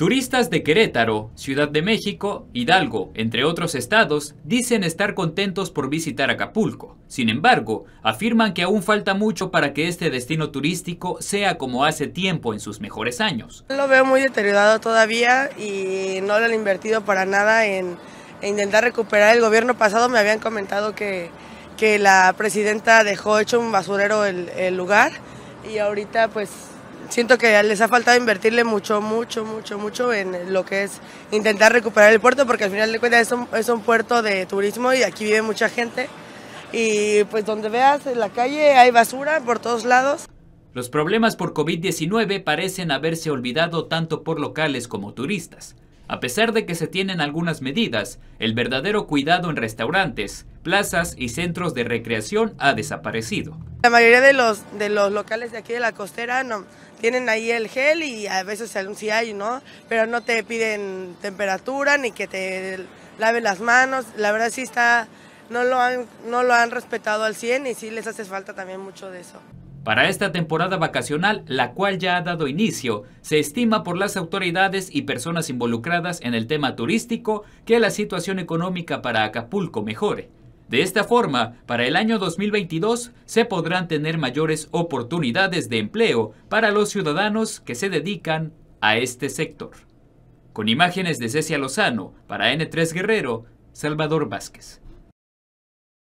Turistas de Querétaro, Ciudad de México, Hidalgo, entre otros estados, dicen estar contentos por visitar Acapulco. Sin embargo, afirman que aún falta mucho para que este destino turístico sea como hace tiempo en sus mejores años. Lo veo muy deteriorado todavía y no lo han invertido para nada en, intentar recuperar. El gobierno pasado me habían comentado que, que la presidenta dejó hecho un basurero el, el lugar y ahorita pues siento que les ha faltado invertirle mucho, mucho, mucho, mucho en lo que es intentar recuperar el puerto, porque al final de cuentas es un, es un puerto de turismo y aquí vive mucha gente. Y pues donde veas en la calle hay basura por todos lados. Los problemas por COVID-19 parecen haberse olvidado tanto por locales como turistas. A pesar de que se tienen algunas medidas, el verdadero cuidado en restaurantes, plazas y centros de recreación ha desaparecido. La mayoría de los, de los locales de aquí de la costera no, tienen ahí el gel y a veces anuncia hay, ¿no? Pero no te piden temperatura ni que te lave las manos. La verdad sí está, no lo han, no lo han respetado al 100 y sí les hace falta también mucho de eso. Para esta temporada vacacional, la cual ya ha dado inicio, se estima por las autoridades y personas involucradas en el tema turístico que la situación económica para Acapulco mejore. De esta forma, para el año 2022 se podrán tener mayores oportunidades de empleo para los ciudadanos que se dedican a este sector. Con imágenes de Cecia Lozano, para N3 Guerrero, Salvador Vázquez.